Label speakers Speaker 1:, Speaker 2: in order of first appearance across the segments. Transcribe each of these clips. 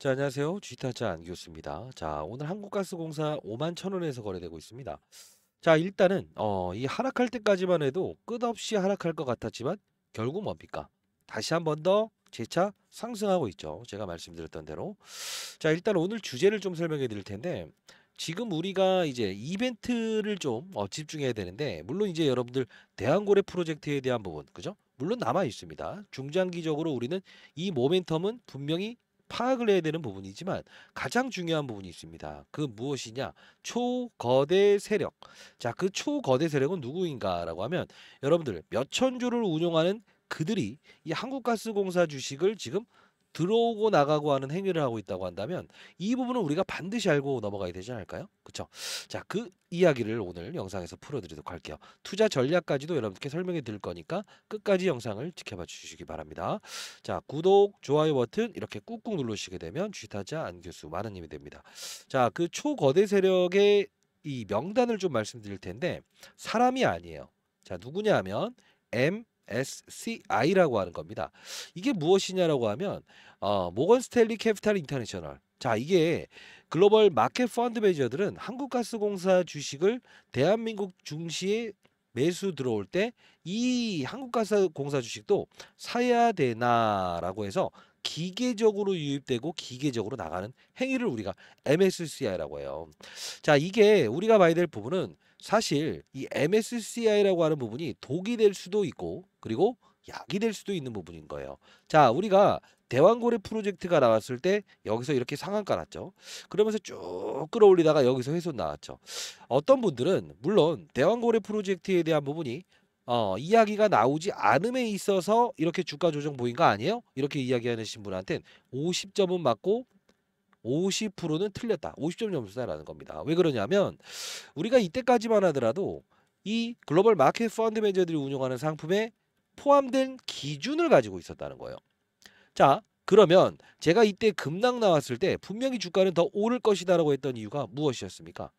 Speaker 1: 자, 안녕하세요. 주식타자 안 교수입니다. 자, 오늘 한국가스공사 5만 천 원에서 거래되고 있습니다. 자, 일단은 어, 이 하락할 때까지만 해도 끝없이 하락할 것 같았지만 결국 뭡니까? 다시 한 번더 재차 상승하고 있죠. 제가 말씀드렸던 대로. 자, 일단 오늘 주제를 좀 설명해 드릴 텐데 지금 우리가 이제 이벤트를 좀 어, 집중해야 되는데 물론 이제 여러분들 대한고래 프로젝트에 대한 부분, 그죠? 물론 남아 있습니다. 중장기적으로 우리는 이 모멘텀은 분명히 파악을 해야 되는 부분이지만 가장 중요한 부분이 있습니다. 그 무엇이냐? 초거대 세력. 자, 그 초거대 세력은 누구인가라고 하면 여러분들 몇천 조를 운용하는 그들이 이 한국가스공사 주식을 지금 들어오고 나가고 하는 행위를 하고 있다고 한다면 이 부분은 우리가 반드시 알고 넘어가야 되지 않을까요? 그렇죠? 자, 그 이야기를 오늘 영상에서 풀어드리도록 할게요. 투자 전략까지도 여러분께 설명해 드릴 거니까 끝까지 영상을 지켜봐 주시기 바랍니다. 자, 구독, 좋아요 버튼 이렇게 꾹꾹 누르시게 되면 주식타자 안교수 많은 힘이 됩니다. 자, 그 초거대 세력의 이 명단을 좀 말씀드릴 텐데 사람이 아니에요. 자, 누구냐 하면 M s c i 라고 하는 겁니다. 이게 무엇이냐라고 하면 어, 모건 스탠리 캐피탈 인터내셔널 자 이게 글로벌 마켓 펀드 매니저들은 한국가스공사 주식을 대한민국 중시에 매수 들어올 때 이 한국가스공사 주식도 사야 되나라고 해서 기계적으로 유입되고 기계적으로 나가는 행위를 우리가 MSCI라고 해요. 자 이게 우리가 봐야 될 부분은 사실 이 MSCI라고 하는 부분이 독이 될 수도 있고 그리고 약이 될 수도 있는 부분인 거예요. 자, 우리가 대왕고래 프로젝트가 나왔을 때 여기서 이렇게 상한 가았죠 그러면서 쭉 끌어올리다가 여기서 훼손 나왔죠. 어떤 분들은 물론 대왕고래 프로젝트에 대한 부분이 어, 이야기가 나오지 않음에 있어서 이렇게 주가 조정 보인 거 아니에요? 이렇게 이야기하시는 분한테는 50점은 맞고 50%는 틀렸다. 50점 점수다라는 겁니다. 왜 그러냐면 우리가 이때까지만 하더라도 이 글로벌 마켓 펀드 매니저들이 운영하는 상품에 포함된 기준을 가지고 있었다는 거예요. 자, 그러면 제가 이때 급락 나왔을 때 분명히 주가는 더 오를 것이다라고 했던 이유가 무엇이었습니까?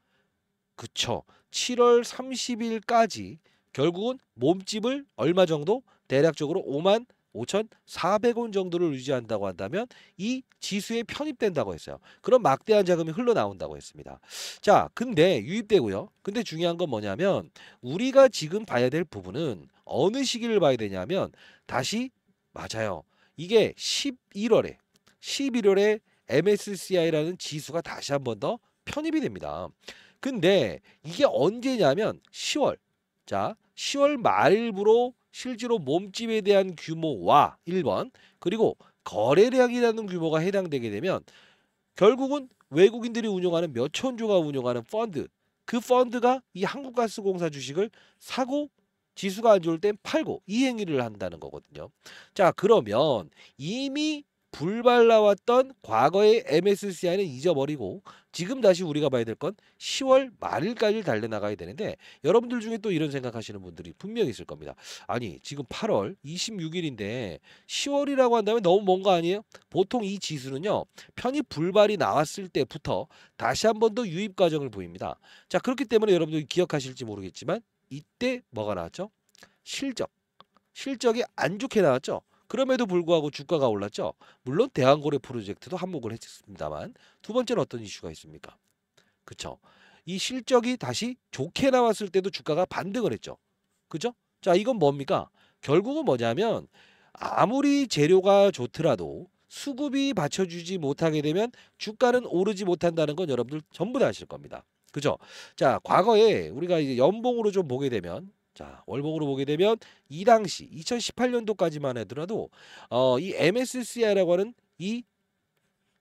Speaker 1: 그쵸. 7월 30일까지 결국은 몸집을 얼마 정도? 대략적으로 5만 5,400원 정도를 유지한다고 한다면 이 지수에 편입된다고 했어요. 그럼 막대한 자금이 흘러나온다고 했습니다. 자, 근데 유입되고요. 근데 중요한 건 뭐냐면 우리가 지금 봐야 될 부분은 어느 시기를 봐야 되냐면 다시 맞아요. 이게 11월에 11월에 MSCI라는 지수가 다시 한 번 더 편입이 됩니다. 근데 이게 언제냐면 10월 자 10월 말부로 실제로 몸집에 대한 규모와 1번 그리고 거래량이라는 규모가 해당되게 되면 결국은 외국인들이 운영하는 몇 천조가 운영하는 펀드 그 펀드가 이 한국가스공사 주식을 사고 지수가 안 좋을 땐 팔고 이 행위를 한다는 거거든요. 자 그러면 이미 불발나왔던 과거의 MSCI는 잊어버리고 지금 다시 우리가 봐야 될 건 10월 말일까지 달려나가야 되는데 여러분들 중에 또 이런 생각하시는 분들이 분명히 있을 겁니다. 아니 지금 8월 26일인데 10월이라고 한다면 너무 먼 거 아니에요? 보통 이 지수는요. 편입 불발이 나왔을 때부터 다시 한 번 더 유입 과정을 보입니다. 자 그렇기 때문에 여러분들이 기억하실지 모르겠지만 이때 뭐가 나왔죠? 실적. 실적이 안 좋게 나왔죠. 그럼에도 불구하고 주가가 올랐죠. 물론 대한고래 프로젝트도 한몫을 했습니다만 두 번째는 어떤 이슈가 있습니까? 그쵸? 이 실적이 다시 좋게 나왔을 때도 주가가 반등을 했죠. 그죠? 자 이건 뭡니까? 결국은 뭐냐면 아무리 재료가 좋더라도 수급이 받쳐주지 못하게 되면 주가는 오르지 못한다는 건 여러분들 전부 다 아실 겁니다. 그죠? 자, 과거에 우리가 이제 연봉으로 좀 보게 되면 자 월봉으로 보게 되면 이 당시 2018년도까지만 하더라도 어, 이 MSCI라고 하는 이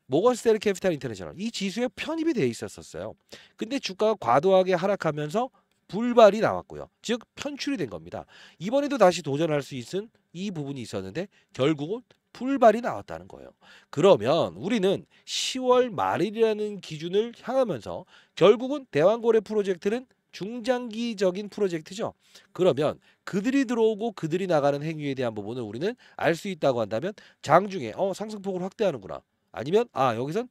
Speaker 1: 모건스테리 캐피탈 인터내셔널 이 지수에 편입이 돼 있었었어요. 근데 주가가 과도하게 하락하면서 불발이 나왔고요. 즉 편출이 된 겁니다. 이번에도 다시 도전할 수 있은 이 부분이 있었는데 결국은 불발이 나왔다는 거예요. 그러면 우리는 10월 말일이라는 기준을 향하면서 결국은 대왕거래 프로젝트는 중장기적인 프로젝트죠. 그러면 그들이 들어오고 그들이 나가는 행위에 대한 부분을 우리는 알 수 있다고 한다면 장중에 어 상승폭을 확대하는구나. 아니면 아 여기선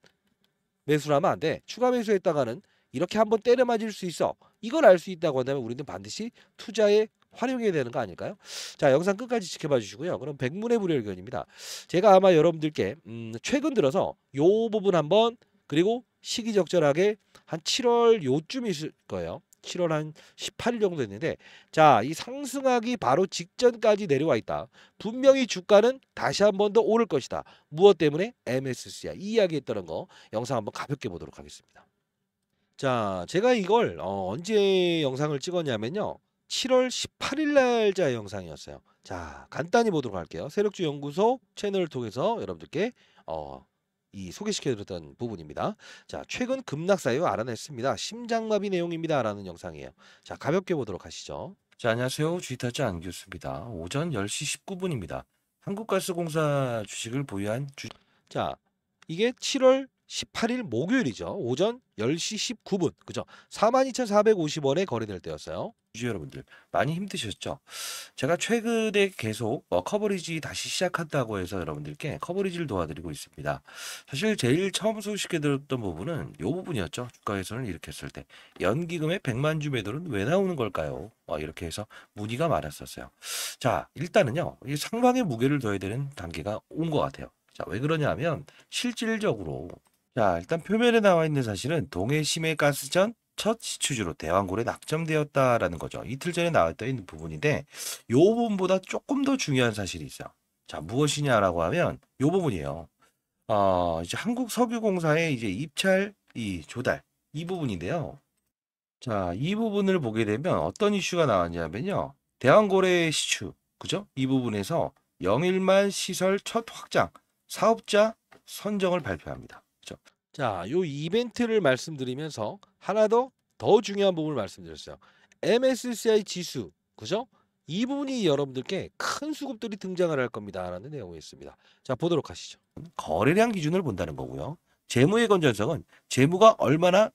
Speaker 1: 매수를 하면 안 돼. 추가 매수했다가는 이렇게 한번 때려 맞을 수 있어. 이걸 알 수 있다고 한다면 우리는 반드시 투자에 활용해야 되는 거 아닐까요? 자 영상 끝까지 지켜봐 주시고요. 그럼 백문의 불여일견입니다. 제가 아마 여러분들께 음, 최근 들어서 요 부분 한번 그리고 시기적절하게 한 7월 요쯤 있을 거예요. 7월 한 18일 정도 됐는데 자 이 상승하기 바로 직전까지 내려와 있다. 분명히 주가는 다시 한 번 더 오를 것이다. 무엇 때문에 MSCI 이 이야기했다는 거 영상 한번 가볍게 보도록 하겠습니다. 자 제가 이걸 어, 언제 영상을 찍었냐면요. 7월 18일 날자 영상이었어요. 자 간단히 보도록 할게요. 세력주 연구소 채널을 통해서 여러분들께 어, 이 소개시켜드렸던 부분입니다. 자, 최근 급락 사유 알아냈습니다. 심장마비 내용입니다라는 영상이에요. 자, 가볍게 보도록 하시죠. 자, 안녕하세요. 주이타자 안교수입니다. 오전 10시 19분입니다. 한국가스공사 주식을 보유한 주... 자, 이게 7월 18일 목요일이죠. 오전 10시 19분. 그죠? 42,450원에 거래될 때였어요. 유저 여러분들 많이 힘드셨죠? 제가 최근에 계속 어, 커버리지 다시 시작한다고 해서 여러분들께 커버리지를 도와드리고 있습니다. 사실 제일 처음 소식해 들었던 부분은 이 부분이었죠. 주가에서는 이렇게 했을 때 연기금의 100만 주 매도는 왜 나오는 걸까요? 어, 이렇게 해서 문의가 많았었어요. 자 일단은요 이 상방의 무게를 둬야 되는 단계가 온 것 같아요. 자왜 그러냐면 실질적으로 자 일단 표면에 나와 있는 사실은 동해 심해 가스전 첫 시추주로 대왕골에 낙점되었다라는 거죠. 이틀 전에 나왔던 부분인데 이 부분보다 조금 더 중요한 사실이 있어. 요자 무엇이냐라고 하면 이 부분이에요. 어, 이제 한국 석유공사의 이제 입찰 이 조달 이 부분인데요. 자이 부분을 보게 되면 어떤 이슈가 나왔냐면요. 대왕고래 시추 그죠? 이 부분에서 영일만 시설 첫 확장 사업자 선정을 발표합니다. 그죠? 자, 요 이벤트를 말씀드리면서 하나 더 더 중요한 부분을 말씀드렸어요. MSCI 지수, 그죠? 이 부분이 여러분들께 큰 수급들이 등장을 할 겁니다라는 내용이 있습니다. 자, 보도록 하시죠. 거래량 기준을 본다는 거고요. 재무의 건전성은 재무가 얼마나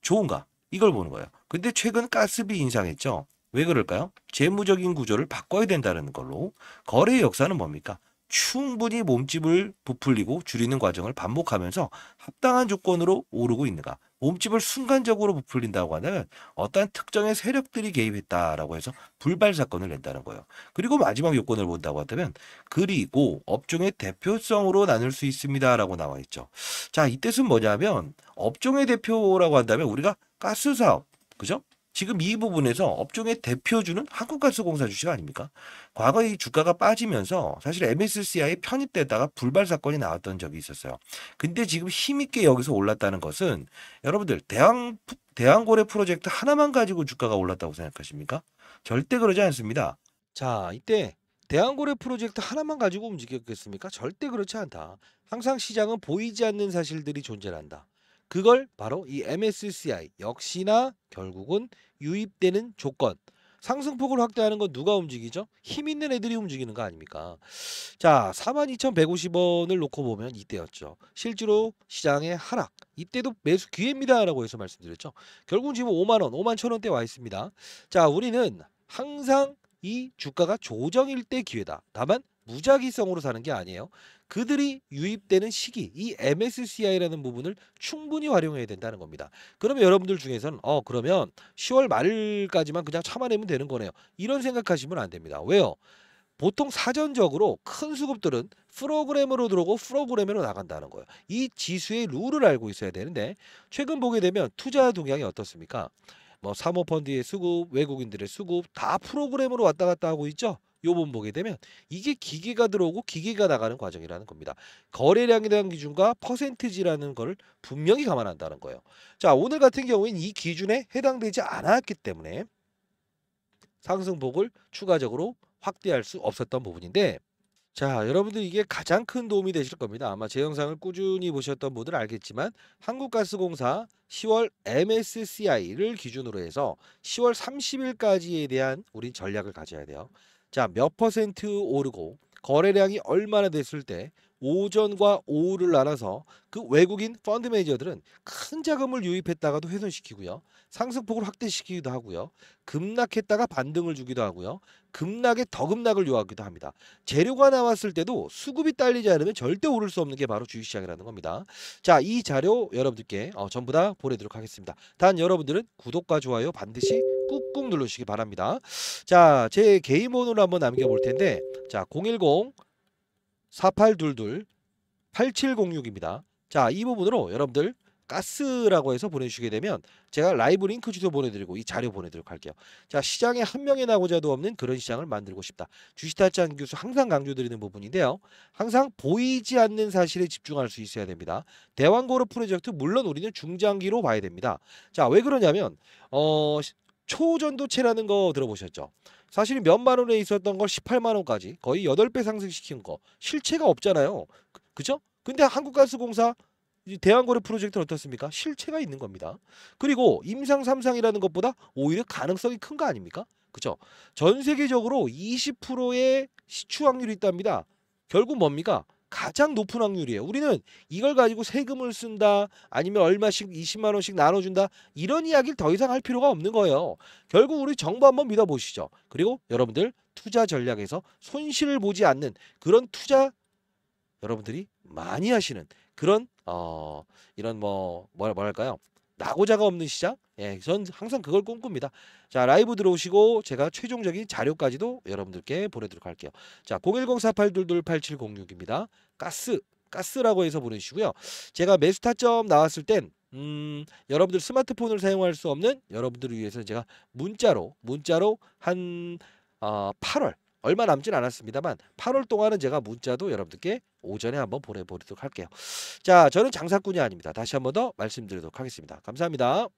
Speaker 1: 좋은가 이걸 보는 거예요. 근데 최근 가스비 인상했죠. 왜 그럴까요? 재무적인 구조를 바꿔야 된다는 걸로 거래의 역사는 뭡니까? 충분히 몸집을 부풀리고 줄이는 과정을 반복하면서 합당한 조건으로 오르고 있는가. 몸집을 순간적으로 부풀린다고 한다면 어떠한 특정의 세력들이 개입했다라고 해서 불발 사건을 낸다는 거예요. 그리고 마지막 요건을 본다고 한다면 그리고 업종의 대표성으로 나눌 수 있습니다라고 나와 있죠. 자, 이 뜻은 뭐냐면 업종의 대표라고 한다면 우리가 가스 사업, 그죠? 지금 이 부분에서 업종의 대표주는 한국가스공사 주식 아닙니까? 과거 이 주가가 빠지면서 사실 MSCI에 편입되다가 불발 사건이 나왔던 적이 있었어요. 근데 지금 힘있게 여기서 올랐다는 것은 여러분들 대항 대왕고래 프로젝트 하나만 가지고 주가가 올랐다고 생각하십니까? 절대 그러지 않습니다. 자, 이때 대항고래 프로젝트 하나만 가지고 움직였겠습니까? 절대 그렇지 않다. 항상 시장은 보이지 않는 사실들이 존재한다. 그걸 바로 이 MSCI 역시나 결국은 유입되는 조건 상승폭을 확대하는 건 누가 움직이죠? 힘 있는 애들이 움직이는 거 아닙니까? 자, 42,150원을 놓고 보면 이때였죠. 실제로 시장의 하락. 이때도 매수 기회입니다라고 해서 말씀드렸죠. 결국은 지금 5만 원, 5만 1천 원대 와 있습니다. 자, 우리는 항상 이 주가가 조정일 때 기회다. 다만 무작위성으로 사는 게 아니에요. 그들이 유입되는 시기, 이 MSCI라는 부분을 충분히 활용해야 된다는 겁니다. 그러면 여러분들 중에서는 어 그러면 10월 말까지만 그냥 참아내면 되는 거네요. 이런 생각하시면 안 됩니다. 왜요? 보통 사전적으로 큰 수급들은 프로그램으로 들어오고 프로그램으로 나간다는 거예요. 이 지수의 룰을 알고 있어야 되는데 최근 보게 되면 투자 동향이 어떻습니까? 뭐 사모펀드의 수급, 외국인들의 수급 다 프로그램으로 왔다 갔다 하고 있죠. 요번 보게 되면 이게 기계가 들어오고 기계가 나가는 과정이라는 겁니다. 거래량에 대한 기준과 퍼센티지라는 걸 분명히 감안한다는 거예요. 자, 오늘 같은 경우엔이 기준에 해당되지 않았기 때문에 상승폭을 추가적으로 확대할 수 없었던 부분인데 자, 여러분들 이게 가장 큰 도움이 되실 겁니다. 아마 제 영상을 꾸준히 보셨던 분들 알겠지만 한국가스공사 10월 MSCI를 기준으로 해서 10월 30일까지에 대한 우린 전략을 가져야 돼요. 자, 몇 퍼센트 오르고 거래량이 얼마나 됐을 때 오전과 오후를 나눠서 그 외국인 펀드 매니저들은 큰 자금을 유입했다가도 훼손시키고요. 상승폭을 확대시키기도 하고요. 급락했다가 반등을 주기도 하고요. 급락에 더 급락을 요하기도 합니다. 재료가 나왔을 때도 수급이 딸리지 않으면 절대 오를 수 없는 게 바로 주식시장이라는 겁니다. 자, 이 자료 여러분들께 어, 전부 다 보내도록 하겠습니다. 단 여러분들은 구독과 좋아요 반드시 꾹꾹 눌러주시기 바랍니다. 자, 제 개인 번호를 한번 남겨볼 텐데 자, 010 4822 8706입니다. 자, 이 부분으로 여러분들 가스라고 해서 보내주시게 되면 제가 라이브 링크 주소 보내드리고 이 자료 보내드리도록 할게요. 자 시장에 한명이 나고자도 없는 그런 시장을 만들고 싶다. 주식타장 교수 항상 강조드리는 부분인데요. 항상 보이지 않는 사실에 집중할 수 있어야 됩니다. 대왕고르 프로젝트 물론 우리는 중장기로 봐야 됩니다. 자왜 그러냐면 어 초전도체라는 거 들어보셨죠? 사실 몇만 원에 있었던 걸 18만 원까지 거의 8배 상승시킨 거 실체가 없잖아요. 그죠? 근데 한국가스공사 대한거래 프로젝트는 어떻습니까? 실체가 있는 겁니다. 그리고 임상 3상이라는 것보다 오히려 가능성이 큰 거 아닙니까? 그죠? 전 세계적으로 20%의 시추 확률이 있답니다. 결국 뭡니까? 가장 높은 확률이에요. 우리는 이걸 가지고 세금을 쓴다 아니면 얼마씩 20만 원씩 나눠준다 이런 이야기를 더 이상 할 필요가 없는 거예요. 결국 우리 정부 한번 믿어보시죠. 그리고 여러분들 투자 전략에서 손실을 보지 않는 그런 투자 여러분들이 많이 하시는 그런 어 이런 뭐, 뭐 뭐랄까요 나고자가 없는 시장 예, 전 항상 그걸 꿈꿉니다. 자, 라이브 들어오시고 제가 최종적인 자료까지도 여러분들께 보내드리도록 할게요. 자, 010-4822-8706입니다. 가스, 가스라고 해서 보내주시고요. 제가 메스타점 나왔을 땐 음, 여러분들 스마트폰을 사용할 수 없는 여러분들을 위해서 제가 문자로 문자로 한 어, 8월 얼마 남진 않았습니다만 8월 동안은 제가 문자도 여러분들께 오전에 한번 보내보도록 할게요. 자, 저는 장사꾼이 아닙니다. 다시 한번 더 말씀드리도록 하겠습니다. 감사합니다.